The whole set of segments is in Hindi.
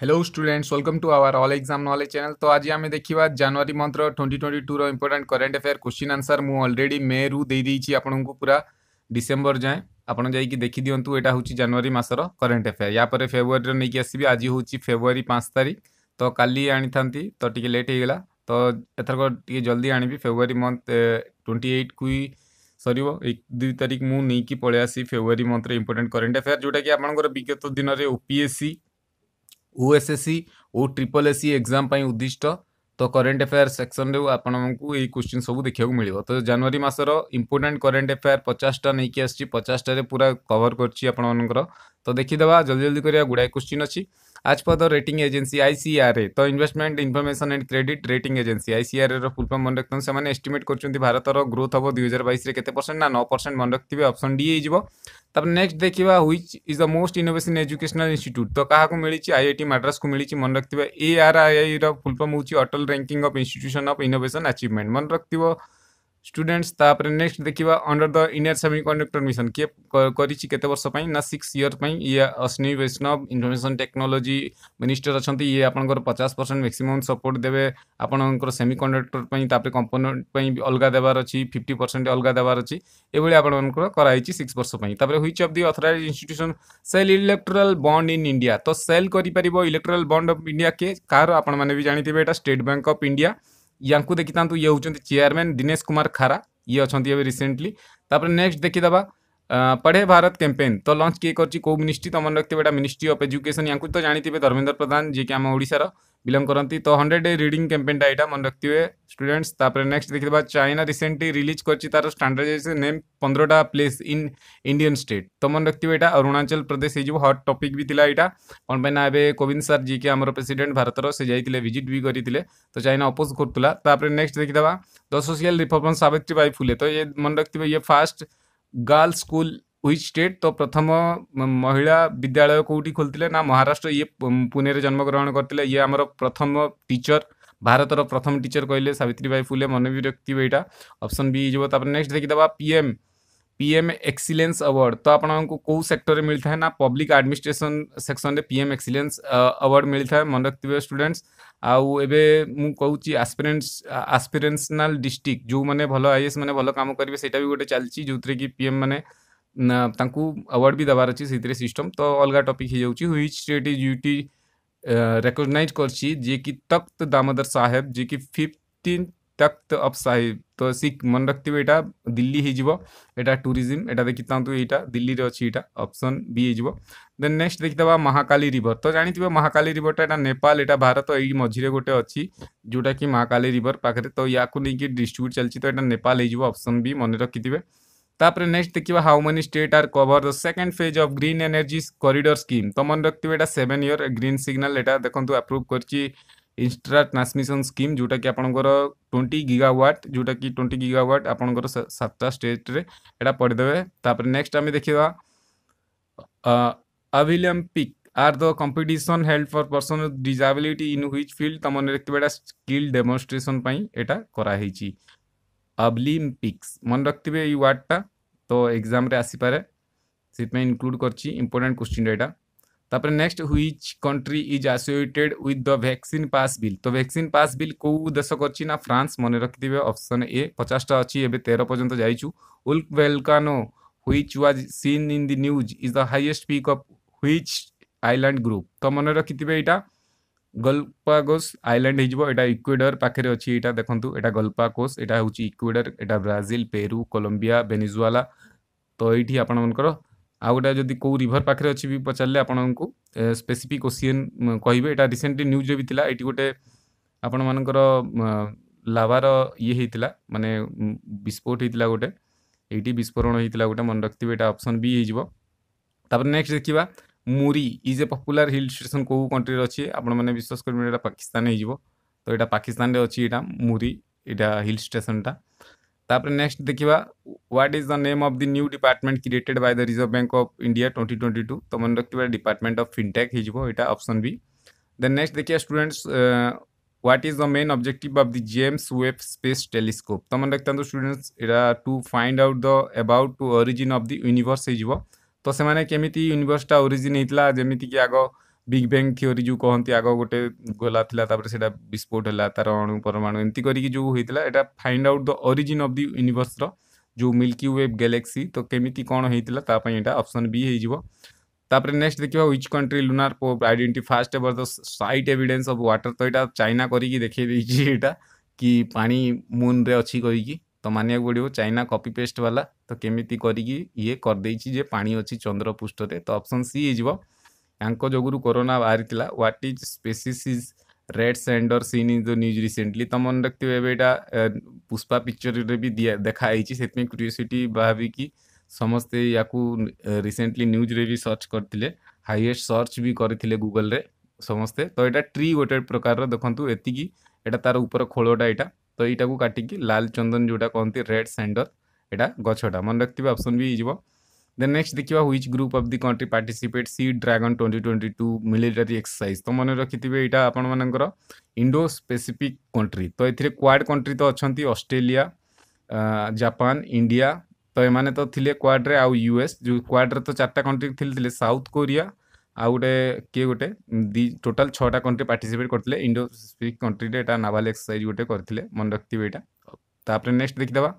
Hello students welcome to our all exam knowledge channel तो आज आम देखा जानुरी मंथर ट्वेंटी ट्वेंटी टू रिपोर्टाट करेन्ट अफेयर क्वेश्चन आंसर मुझ अलरेडी मे रु देखिए आपको पूरा डिसेम्बर जाए आप जाकि देखी दिंतु यहाँ हूँ जानुरी मसर करेन्ट अफेयर या पर फेब्रुरी नहीं आसवि आज हूँ फेब्रुरी पाँच तारीख तो का आनी था तो टी लेट हो तो एथरक जल्दी आनी फेब्रुरी मंथ ट्वेंटी एट कु सर एक दुई तारीख मुझे पलि फेब्रुरी मंथ्र रिपोर्टाट करेन्ट अफेयर जोटा कि आप विगत दिन में ओपीएससी ଓଏସ୍ଏସ୍ସି ଓ ଟ୍ରିପଲ୍ ଏସ୍ସି ଏକ୍ଜାମ୍ ପାଇଁ ଉଦ୍ଦିଷ୍ଟ ତ କରେଣ୍ଟ ଆଫେୟାର୍ ସେକ୍ସନ୍ରେ ଆପଣଙ୍କୁ ଏଇ କ୍ୱେଶ୍ଚିନ୍ ସବୁ ଦେଖିବାକୁ ମିଳିବ ତ ଜାନୁଆରୀ ମାସର ଇମ୍ପୋର୍ଟାଣ୍ଟ କରେଣ୍ଟ ଆଫେୟାର୍ ପଚାଶଟା ନେଇକି ଆସିଛି ପଚାଶଟାରେ ପୁରା କଭର୍ କରିଛି ଆପଣମାନଙ୍କର ତ ଦେଖିଦେବା ଜଲ୍ଦି ଜଲ୍ଦି କରିବା ଗୁଡ଼ାଏ କ୍ୱେଶ୍ଚିନ୍ ଅଛି आज पद रेटिंग एजेंसी आईसीआरए तो investment information and credit rating agency ICRA रुलफर्म मन रखते हैं एस्टिमेट करते भारत ग्रोथ हम दुई हजार बैस रेत परसेंट ना नौ परसेंट मन रखे अप्सन डी तब नेक्स्ट देखा हुई is the most innovation educational institute तो क्या मिली आई आई मड्रास को मिली मन रखे ए आर आई आई रुलफर्म होटल ranking of institution of innovation achievement मन रखा স্টুডেন্টস তাপরে নেক্সট দেখিবা অন্ডর দ ইনিয়ার সেমি কন্ডক্টর মিশন কিয়ে করিছি কেতে বর্ষ পাই না সিক্স ইয়র পাই ইয়ে অশ্বিনী বৈষ্ণব ইনফরমেশন টেকনোলোজি মিনিষ্টর অছন্তি ইয়ে আপনার পচাশ পরসেন্ট ম্যাক্সিমম সপোর্ট দেবে আপনার সেমি কন্ডক্টর পাই তাপরে কম্পোনেন্ট পাই অলগা দেবার অছি ফিফটি পরসেন্ট অলগা দেবার অছি এভাবে আপনার କରାହେଇଛି ସିକ୍ସ ବର୍ଷ ପାଇଁ ତାପରେ which of the authorised institution sell electoral bond in India ତ ସେଲ୍ କରିପାରିବ ଇଲେକ୍ଟ୍ରାଲ୍ ବଣ୍ଡ ଅଫ୍ ଇଣ୍ଡିଆ କିଏ କାହାର ଆପଣମାନେ ବି ଜାଣିଥିବେ ଏଇଟା ଷ୍ଟେଟ୍ ବ୍ୟାଙ୍କ ଅଫ୍ ଇଣ୍ଡିଆ या देखिता ये हूँ चेयरमैन दिनेश कुमार खारा ये अच्छा रिसेंटली नेक्स्ट देखीदे पढ़े भारत कैंपेन तो लंच किए करो मिनिस्ट्री तो मन रखे बेटा मिनिस्ट्री अफ एजुकेशन या तो जानते हैं धर्मेन्द्र प्रधान जी की आम ओडार बिलंग करती तो हंड्रेड डे रिडिंग कैंपेनटा यहाँ मन रखते हुए स्टूडेंट्स नेक्स्ट देखा चाइना रिसेंटली रिलीज कर तार नेम पंद्रह प्लेस इन इंडियन स्टेट तो मन रखते यहाँ अरुणाचल प्रदेश हो हट टपिक भी था यहाँ कौन पाई ना कोविंद सर जी की आम प्रेसीडेंट भारत से जाते भिजिट भी करते तो चाइना अपोज करूला नेक्स्ट देखा the social reformer Savitribai Phule तो ये मन रखे ये फास्ट गर्ल स्कूल हुई स्टेट तो प्रथम महिला विद्यालय कौटी खोलते ना महाराष्ट्र ये पुणे रे जन्मग्रहण करते ये आम प्रथम टीचर भारत प्रथम टीचर कहले सावित्री फुले मन भी रखे यहाँ अप्सन बी हो नेक्स्ट देखीदे P M PM excellence award तो आप कौ सेक्टर मिलता है ना पब्लिक आडमिनिस्ट्रेसन सेक्शन में पीएम एक्सिलेन्स अवार्ड मिलता है मन रखे स्टूडेन्ट्स आउे आसपिरेन्सनाल डिस्ट्रिक्ट जो मैंने भल आई एस मैंने भल कम करेंगे सहीटा भी गोटे चलती जो थे कि पीएम मैंने अवार्ड भी देवार अच्छे से सिस्टम तो अलग टपिक हो ह्विच स्टेट ड्यूटी रेकग्नइज कर दामोदर साहेब जी कि फिफ्टीन तख्त अफ साहेब তো সি মনে রাখবে এটা দিল্লি হয়ে যাব এটা ট্যুরিজম এটা দেখি থাকু এইটা দিল্লিরে অছি এটা অপশন বি হয়ে যাব দেন নেক্সট দেখি দেবা মহাকালী রিভর তো জাঁথিবে মহাকালী রিভরটা এটা নেপাল এটা ভারত এই মঝিরে গোটে অছি যেটা কি মহাকালী রিভর পাখে তো ইয়াকু নিয়ে ডিস্ট্রিব্যুট চলছে তো এটা নেপাল হয়ে যাব অপশন বি মনে রাখিবে तापर नेक्स्ट देखा how many state are cover the second phase of green energy corridor scheme तो मन रखिए सेवेन इयर ग्रीन सिग्नल एटा देखो आप्रुव कर ଇନ୍ଷ୍ଟ୍ରା ଟ୍ରାନ୍ସମିସନ୍ ସ୍କିମ୍ ଯେଉଁଟାକି ଆପଣଙ୍କର ଟ୍ୱେଣ୍ଟି ଗିଗା ୱାଟ୍ ଯେଉଁଟାକି ଟ୍ୱେଣ୍ଟି ଗିଗା ୱାଟ୍ ଆପଣଙ୍କର ସାତଟା ଷ୍ଟେଟ୍ରେ ଏଇଟା ପଢ଼ିଦେବେ ତାପରେ ନେକ୍ସଟ ଆମେ ଦେଖିବା Abilympic are the competition held for person disability in which field ତ ମନେ ରଖିବେ ଏଇଟା ସ୍କିଲ୍ ଡେମନଷ୍ଟ୍ରେସନ୍ ପାଇଁ ଏଇଟା କରାହେଇଛି ଅବଲିମ୍ପିକ୍ସ ମନେ ରଖିଥିବେ ଏଇ ୱାର୍ଡ଼ଟା ତ ଏକ୍ଜାମ୍ରେ ଆସିପାରେ ସେଥିପାଇଁ ଇନକ୍ଲୁଡ଼ କରିଛି ଇମ୍ପୋର୍ଟାଣ୍ଟ କୋଶ୍ଚିନ୍ଟା ଏଇଟା तापर next which country is associated with the vaccine pass bill तो भैक्सीन पास बिल कौ देश कर ना फ्रांस मन रखिथे अप्सन ए पचासटा अच्छी ए तेर पर्यटन जाइलकानो which was seen in the news is the highest peak of which island group तो मन रखिथे यहाँ गल्पाकोस आईलैंड होटा इक्वेडर पाखे अच्छे यहाँ देखो यहाँ गल्पाकोस यहाँ हूँ इक्वेडर एटा ब्राजिल पेरू कोलंबिया भेनेजुआला तो ये आपर ଆଉ ଗୋଟେ ଯଦି କେଉଁ ରିଭର ପାଖରେ ଅଛି ବି ପଚାରିଲେ ଆପଣଙ୍କୁ ସ୍ପେସିଫିକ୍ ଓସିଏନ୍ କହିବେ ଏଇଟା ରିସେଣ୍ଟଲି ନ୍ୟୁଜ୍ରେ ବି ଥିଲା ଏଇଠି ଗୋଟେ ଆପଣମାନଙ୍କର ଲାଭାର ଇଏ ହେଇଥିଲା ମାନେ ବିସ୍ଫୋଟ ହେଇଥିଲା ଗୋଟେ ଏଇଠି ବିସ୍ଫୋରଣ ହେଇଥିଲା ଗୋଟେ ମନେ ରଖିଥିବେ ଏଇଟା ଅପସନ୍ ବି ହେଇଯିବ ତାପରେ ନେକ୍ସଟ ଦେଖିବା Murree is a popular hill station କେଉଁ କଣ୍ଟ୍ରିରେ ଅଛି ଆପଣମାନେ ବିଶ୍ୱାସ କରିବେ ଏଇଟା ପାକିସ୍ତାନ ହେଇଯିବ ତ ଏଇଟା ପାକିସ୍ତାନରେ ଅଛି ଏଇଟା ମୁରି ଏଇଟା ହିଲ୍ ଷ୍ଟେସନ୍ଟା ତାପରେ ନେକ୍ସଟ ଦେଖିବା what is the name of the new department created by the Reserve Bank of India twenty twenty two तो मन रखिए डिपार्टमेंट ऑफ फिनटेक होटा ऑप्शन बी देन नेक्स्ट देखिए students what is the main objective of the James Webb Space Telescope तो मन रखता स्टूडेंट्स एटा to find out the about to origin of the universe हो तो से केमी यूनिवर्सटा ओरिजिन होता जमीक आग ବିଗ୍ ବ୍ୟାଙ୍ଗ ଥିଓରି ଯେଉଁ କହନ୍ତି ଆଗ ଗୋଟେ ଗୋଲା ଥିଲା ତାପରେ विस्फोट ବିସ୍ଫୋଟ ହେଲା अणु परमाणु ପରମାଣୁ ଏମିତି କରିକି ଯେଉଁ ହେଇଥିଲା ଏଇଟା find out the origin of the ୟୁନିଭର୍ସର जो मिल्की वेब गैलेक्सी तो कमिटी कौन होता यहाँ अप्सन बी हो तापर नेक्स्ट देखिए which country lunar pope आईडेट first ever the set evidence of water तो यहाँ चाइना करी देखे यहाँ कि पा मुन रे अच्छी कहीकि तो मानक पड़ो चाइना कॉपी पेस्ट वाला तो कमी करे करदे पा अच्छी चंद्रपृष्ठ से तो अप्सन सी हो जो कोरोना बाहरी what is species red sand और seen in the news recently ତ ମନେ ରଖିଥିବେ ଏବେ ଏଇଟା ପୁଷ୍ପା ପିକ୍ଚରରେ ବି ଦିଆ ଦେଖାହେଇଛି ସେଥିପାଇଁ କ୍ୟୁରିଓସିଟି ଭାବିକି ସମସ୍ତେ ୟାକୁ ରିସେଣ୍ଟଲି ନ୍ୟୁଜ୍ରେ ବି ସର୍ଚ୍ଚ କରିଥିଲେ ହାଇଏଷ୍ଟ ସର୍ଚ୍ଚ ବି କରିଥିଲେ ଗୁଗଲ୍ରେ ସମସ୍ତେ ତ ଏଇଟା ଟ୍ରି ଗୋଟେ ପ୍ରକାରର ଦେଖନ୍ତୁ ଏତିକି ଏଇଟା ତାର ଉପର ଖୋଳଟା ଏଇଟା ତ ଏଇଟାକୁ କାଟିକି ଲାଲ ଚନ୍ଦନ ଯେଉଁଟା କହନ୍ତି ରେଡ୍ ସାଣ୍ଡର ଏଇଟା ଗଛଟା ମନେ ରଖିଥିବେ ଅପସନ୍ ବି ହେଇଯିବ देन नेक्स्ट देखा which group of the country participate sea dragon twenty twenty two military exercise तो मन रखिथे यहाँ आपण इंडो स्पेसीफिक कंट्री तो ये क्वाड कंट्री तो अच्छा अस्ट्रेलिया जापान इंडिया तो एମାନେ ତ ଥିଲେ କ୍ୱାଡ଼୍ରେ ଆଉ ୟୁ ଏସ୍ ଯେଉଁ କ୍ୱାଡ଼୍ରେ ତ ଚାରିଟା କଣ୍ଟ୍ରି ଥିଲେ ସାଉଥ କୋରିଆ ଆଉ ଗୋଟେ କିଏ ଗୋଟେ ଦି ଟୋଟାଲ୍ ଛଅଟା କଣ୍ଟ୍ରି ପାର୍ଟିସିପେଟ୍ କରିଥିଲେ ଇଣ୍ଡୋ ସ୍ପିକ୍ କଣ୍ଟ୍ରିରେ ଏଇଟା ନାଭାଲ ଏକ୍ସରସାଇଜ୍ ଗୋଟେ କରିଥିଲେ ମନେ ରଖିଥିବେ ଏଇଟା ତାପରେ ନେକ୍ସଟ ଦେଖିଦେବା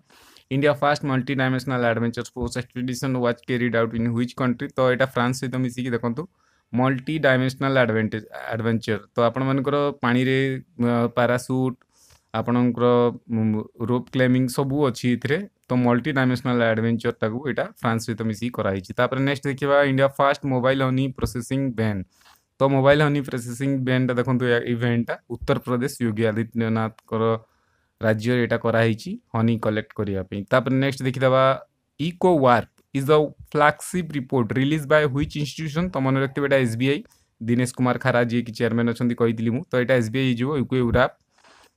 India first multi dimensional adventure sports expedition was carried out in which country तो यहाँ फ्रांस सहित मिसिक देखो मल्टी डायमेंशनाल आडभेज आडभेचर तो आपर पाने पारासूट आपण रोप क्लाइमिंग सबू अच्छी तो मल्टी डायमेंशनाल आडभेचर टाक यहाँ फ्रांस सहित मिसिक नेक्स्ट देखा India first mobile honey processing van तो मोबाइल हनी प्रोसेसिंग बैन टा देखो इवेंटा उत्तर प्रदेश योगी आदित्यनाथ ରାଜ୍ୟରେ ଏଇଟା କରାହେଇଛି ହନି କଲେକ୍ଟ କରିବା ପାଇଁ ତାପରେ ନେକ୍ସଟ ଦେଖିଦେବା eco wrap is the flagship report release by which institution ତ ମନେ ରଖିଥିବେ ଏଇଟା S B I Dinesh Kumar Khara ଯିଏକି ଚେୟାରମ୍ୟାନ୍ ଅଛନ୍ତି କହିଥିଲି ମୁଁ ତ ଏଇଟା ଏସ୍ ବି ଆଇ ହେଇଯିବ ୟୁକୋ ୟୁରାପ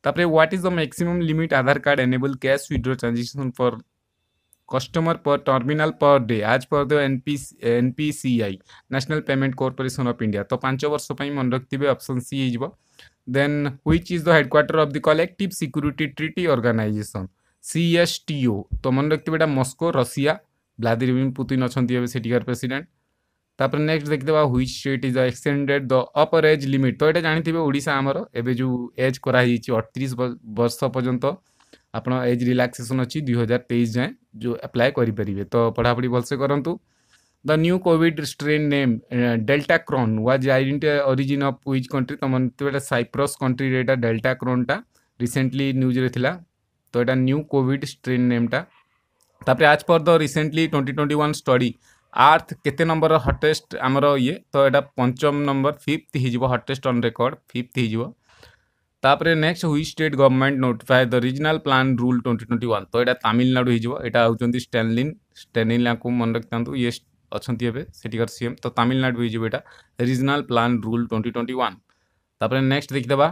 ତାପରେ what is the maximum limit Aadhaar card enable cash withdraw transaction for customer per terminal per day आज per day N P N P C I national payment corporation of India तो पांच वर्ष मन रखिथे अप्सन सी हो Then, which is the headquarter of the Collective Security Treaty Organization? সিএসটিও তো মনে রাখবে এটা মস্কো রশিয়া ভ্লাদিমির পুতিন অনেক এবার সেটিকার প্রেসিডেন্ট তাপরে নেক্সট দেখিদেবা which it is extended the upper age limit তো এটা জাঁথিবে ওড়শা আমার এবে যে এজ করা হয়েছে অঠতিশ বর্ষ পর্যন্ত আপনার এজ রিলাক্সেসন অছি দুই হাজার তেইশ যায় যে আপ্লাই করে তো পড়াপড়ি ভালসে করতু the new COVID strain name uh, Deltacron was identified origin of which country? तो मन तो एटा साइप्रस कंट्री रे एटा Deltacron टा रिसेंटली न्यूज रे थिला तो एटा न्यू कोविड स्ट्रेन नेम टा तापर आज पर द रिसेंटली 2021 स्टडी आर्थ केते नंबर हटेस्ट आमर ये तो एटा पंचम नंबर फिफ्थ हिजिबो हटेस्ट ऑन रिकॉर्ड फिफ्थ हिजिबो तापर next which state government notify the regional plan rule 2021 तो एटा तमिलनाडु हिजिबो एटा होचंती स्टैनलिन स्टैनलिन को मन रखतांतु ଅଛନ୍ତି ଏବେ ସେଠିକାର ସିଏମ୍ ତ ତାମିଲନାଡ଼ୁ ହେଇଯିବ ଏଇଟା regional plan rule twenty twenty one ତାପରେ ନେକ୍ସଟ ଦେଖିଦେବା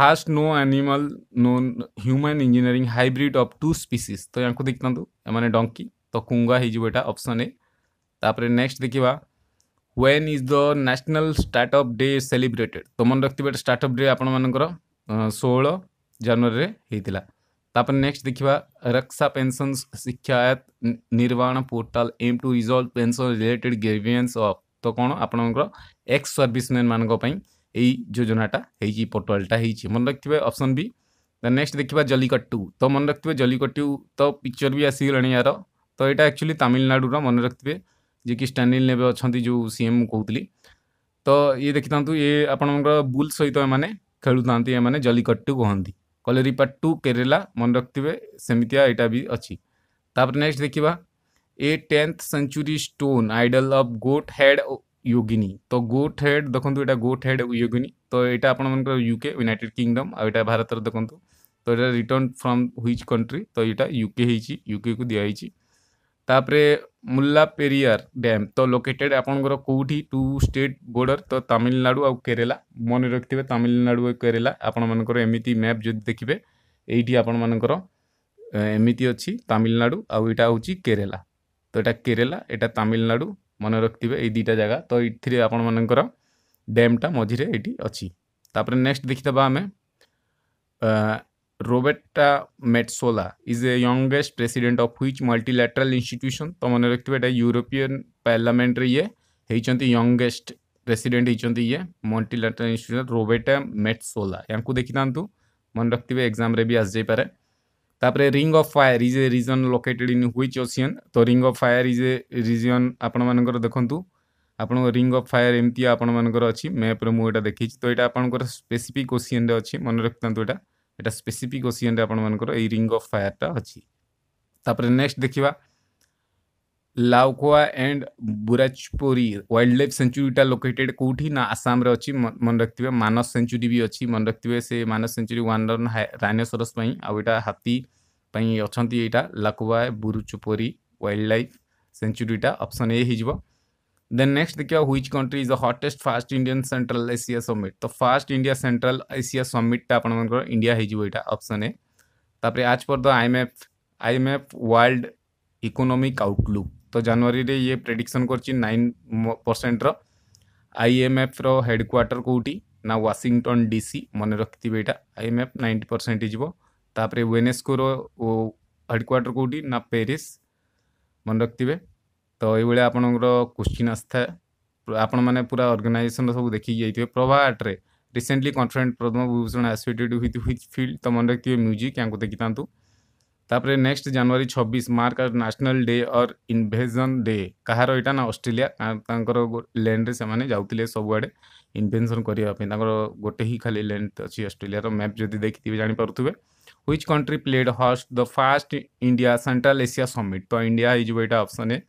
first no animal no human engineering hybrid of two species ତ ୟାଙ୍କୁ ଦେଖିଥାନ୍ତୁ ଏମାନେ ଡଙ୍କି ତ କୁଙ୍ଗା ହେଇଯିବ ଏଇଟା ଅପସନ୍ ଏ ତାପରେ ନେକ୍ସଟ ଦେଖିବା when is the national startup day celebrated ତ ମନେ ରଖିଥିବେ ଏଇଟା ଷ୍ଟାର୍ଟଅପ୍ ଡେ ଆପଣମାନଙ୍କର ଷୋହଳ ଜାନୁଆରୀରେ ହେଇଥିଲା तापर नेक्स्ट देखा रक्षा pension Shikayat Nivaran portal aim to resolve pension related grievance of तो कौन आपण एक्स सर्विसमैन मानक योजनाटा हो पोर्टालटा हो मन रखिए ऑप्शन बी द नेक्स्ट देखिबा जलिकट्टू तो मन रखिए जलिकट्टू तो पिक्चर भी आसीगला यार तो यहाँ एक्चुअली तमिलनाडुर मन रखिए जी कि स्टानिल ने अच्छा जो सी एम कहली तो ये देखी था ये आपण बुल सहित खेलु था जलिकट्टू कहती कलरीपा टू केरेला मन रखे सेमितिया यहाँ भी अच्छी नेक्स्ट देखा a tenth century stone idol of goat head Yogini तो गोट हेड देखो ये गोट हेड योगिनी तो यहाँ आपर यूके यूनिटेड किंगडम आईटा भारत देखो तो यहाँ रिटर्न फ्रम ह्विज कंट्री तो यहाँ युके युके दिखाई तापर ମୁଲ୍ଲା ପେରିୟାର ଡ୍ୟାମ୍ ତ ଲୋକେଟେଡ଼୍ ଆପଣଙ୍କର କେଉଁଠି ଟୁ ଷ୍ଟେଟ୍ ବୋର୍ଡ଼ର ତ ତାମିଲନାଡ଼ୁ ଆଉ କେରଲା ମନେ ରଖିଥିବେ ତାମିଲନାଡ଼ୁ ଆଉ କେରଲା ଆପଣମାନଙ୍କର ଏମିତି ମ୍ୟାପ୍ ଯଦି ଦେଖିବେ ଏଇଠି ଆପଣମାନଙ୍କର ଏମିତି ଅଛି ତାମିଲନାଡ଼ୁ ଆଉ ଏଇଟା ହେଉଛି କେରଲା ତ ଏଇଟା କେରଲା ଏଇଟା ତାମିଲନାଡ଼ୁ ମନେ ରଖିଥିବେ ଏଇ ଦୁଇଟା ଜାଗା ତ ଏଇଥିରେ ଆପଣମାନଙ୍କର ଡ୍ୟାମ୍ଟା ମଝିରେ ଏଇଠି ଅଛି ତାପରେ ନେକ୍ସଟ ଦେଖିଦେବା ଆମେ Roberta Metsola is a youngest president of which multilateral institution ତ ମନେ ରଖିଥିବେ ଏଇଟା ୟୁରୋପିଆନ ପାର୍ଲାମେଣ୍ଟରେ ଇଏ ହେଇଛନ୍ତି ୟଙ୍ଗେଷ୍ଟ ପ୍ରେସିଡେଣ୍ଟ ହେଇଛନ୍ତି ଇଏ ମଲ୍ଟିଲ୍ୟାଟରାଲ ଇନଷ୍ଟିଟ୍ୟୁସନ ରୋବେର୍ଟା ମେଟସୋଲା ୟାଙ୍କୁ ଦେଖିଥାନ୍ତୁ ମନେ ରଖିଥିବେ ଏକ୍ଜାମରେ ବି ଆସିଯାଇପାରେ ତାପରେ ring of fire is a region located in which ocean ତ ring of fire is a region ଆପଣମାନଙ୍କର ଦେଖନ୍ତୁ ଆପଣଙ୍କ ରିଙ୍ଗ ଅଫ ଫାୟାର ଏମିତି ଆପଣମାନଙ୍କର ଅଛି ମ୍ୟାପ୍ରେ ମୁଁ ଏଇଟା ଦେଖିଛି ତ ଏଇଟା ଆପଣଙ୍କର ସ୍ପେସିଫିକ୍ ଓସିଆନ୍ରେ ଅଛି ମନେ ରଖିଥାନ୍ତୁ ଏଇଟା यहाँ स्पेसीफिक ओसीएन आपर ये रिंग अफ फायरटा अच्छी नेक्स्ट देखा Laokhowa and Burachapori wild life सेंचुरीटा लोकेटेड कौटी ना आसाम रे अच्छी मन रखे मानस सेंचुरी भी अच्छी मन रखे से मानस सेंचुरी वन वाणर रानसरस आईटा हाथी अच्छा यहाँ लाकुआ बुरुचपोरी वाइल्ड लाइफ सेंचुरीटा अप्सन ए हो देन नेक्स्ट देखियो which country is the hosted first Indian Central Asia summit तो फास्ट इंडिया सेंट्राल एसीआ समिटा आपर इंडिया होटा अप्सन ए तापर आज पर the IMF IMF world economic outlook तो जनवरी तो रे ये प्रेडिक्शन कर नाइन परसेंट आईएमएफ रो कौटी कोटी ना वाशिंगटन डीसी मन रखिथे यहाँ आईएमएफ नाइंटी परसेंट होपर यूनेस्को रो हेडक्वार्टर कोटी ना पेरिस मन रखिथे तो ये आपण क्वेश्चन आसता आपण मैंने पूरा अर्गानाइजेसन सब देखिए जाइए प्रभाट्रे रिसेंटली कन्फरेन्ट प्रथम भूभूषण एसोसीएटेड विथ हिथ फिल्ड तो मन रखिए म्यूजिक या देखी था तापरे नेक्स्ट जनवरी छब्बीस मार्क नेशनल डे और इनभेजन डे कहार यहाँ ना अस्ट्रेलिया लैंड में जाते सबुआड़े इनभेनसन करने गोटे ही खाली लैंड अच्छी अस्ट्रेलिया मैप जब देखिए जापर थे which country played host the first India Central Asia summit तो इंडिया हो जाए यहाँ अप्सन है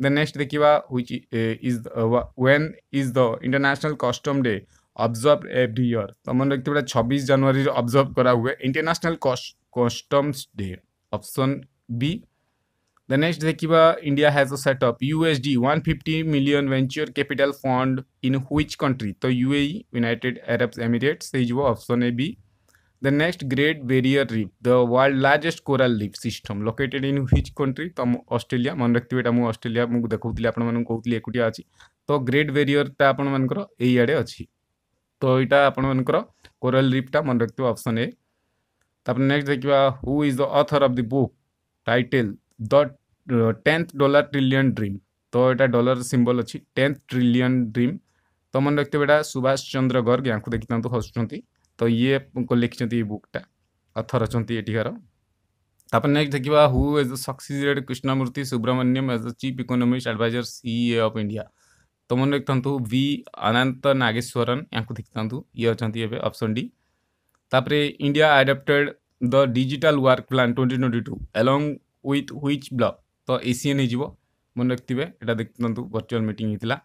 Then next Dekiwa, which is uh, when is the International Costume Day observed every year? তোমরা দেখতে পেলে ছাব্বিশ জানুয়ারির অবজার্ভ করা হুয়ে international customs day option B The next Dekiwa, India has a set up USD 150 million venture capital fund in which country? So UAE, United Arab Emirates, option A, B. The next Great Barrier Reef, the world largest coral reef system, located in which country? ତ ଆମ ଅଷ୍ଟ୍ରେଲିଆ ମନେ ରଖିଥିବେ ଏଇଟା ମୁଁ ଅଷ୍ଟ୍ରେଲିଆ ମୁଁ ଦେଖାଉଥିଲି ଆପଣମାନଙ୍କୁ କହୁଥିଲି ଏକୁଟିଆ ଅଛି ତ ଗ୍ରେଟ୍ ବ୍ୟାରିୟରଟା ଆପଣମାନଙ୍କର ଏଇଆଡ଼େ ଅଛି ତ ଏଇଟା ଆପଣମାନଙ୍କର କୋରାଲ ରିଫ୍ଟା ମନେ ରଖିଥିବ ଅପସନ୍ ଏ ତାପରେ ନେକ୍ସଟ ଦେଖିବା who is the author of the book title the tenth dollar trillion dream ତ ଏଇଟା ଡଲାର ସିମ୍ବଲ୍ ଅଛି ଟେନ୍ଥ ଟ୍ରିଲିୟନ ଡ୍ରିମ୍ ତ ମନେ ରଖିଥିବେ ଏଇଟା ସୁଭାଷ ଚନ୍ଦ୍ର ଗର୍ଗ ୟାଙ୍କୁ ଦେଖିଥାନ୍ତୁ ହସୁଛନ୍ତି तो ये लिखिं बुकटा अथर अच्छा एटिकार तप नेक्ट देखा who is the succeed Krishnamurthy Subramanian as a chief economics adviser CEO of India तो मन देखु वि अनंत नागेश्वरन या देखि था ये अच्छा अप्सन डी तापर India adopted the digital work plan twenty twenty two along which bloc तो एसीएन हो मन रखिए यहाँ देखते भर्चुआल मीटिंग होता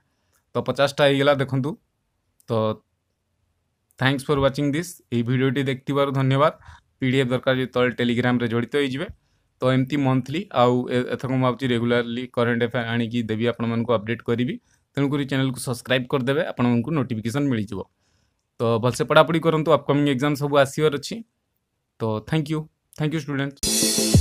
तो पचासटा होगा देखु तो थैंक्स फर व्वाचिंग दिस् भिडटी देखिवर धन्यवाद पी डी एफ दरकार टेलीग्राम जड़ित होते तो एमती मंथली आथक मुझे भाव रेगुलाली करेन्ट एफेयर आणिकी देवी आपडेट करी तेणुक चैनल को सब्सक्राइब करदे आपको नोटिफिकेसन मिल जाव तो भलसे पढ़ापढ़ी करूँ अपकमिंग एग्जाम सब आसवर अच्छी तो thank you thank you student